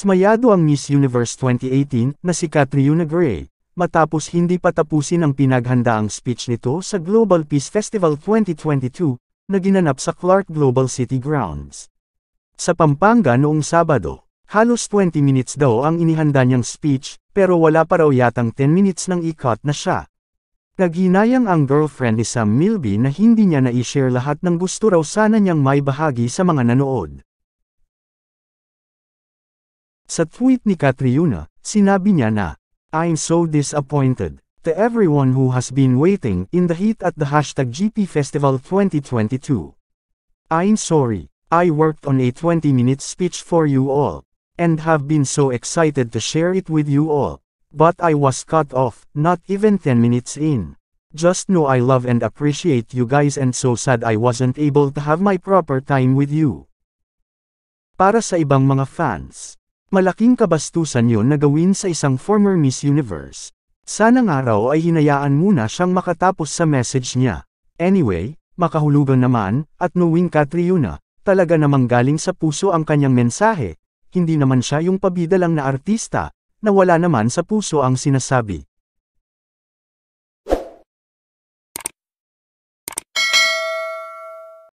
Dismayado ang Miss Universe 2018 na si Katriona Gray, matapos hindi patapusin ang pinaghandaang speech nito sa Global Peace Festival 2022 na ginanap sa Clark Global City Grounds. Sa Pampanga noong Sabado, halos 20 minutes daw ang inihanda niyang speech pero wala pa raw yatang 10 minutes nang ikot na siya. Naghinayang ang girlfriend ni Sam Milby na hindi niya na-share lahat ng gusto raw sana niyang may bahagi sa mga nanood. Sa tweet ni Catriona, sinabi niya na, I'm so disappointed. To everyone who has been waiting in the heat at the hashtag GP Festival 2022. I'm sorry, I worked on a 20-minute speech for you all, and have been so excited to share it with you all. But I was cut off, not even 10 minutes in. Just know I love and appreciate you guys and so sad I wasn't able to have my proper time with you. Para sa ibang mga fans, Malaking kabastusan yon na gawin sa isang former Miss Universe. Sana nga raw ay hinayaan muna siyang makatapos sa message niya. Anyway, makahulugan naman, at knowing Katriona, talaga namang galing sa puso ang kanyang mensahe, hindi naman siya yung pabida lang na artista, na wala naman sa puso ang sinasabi.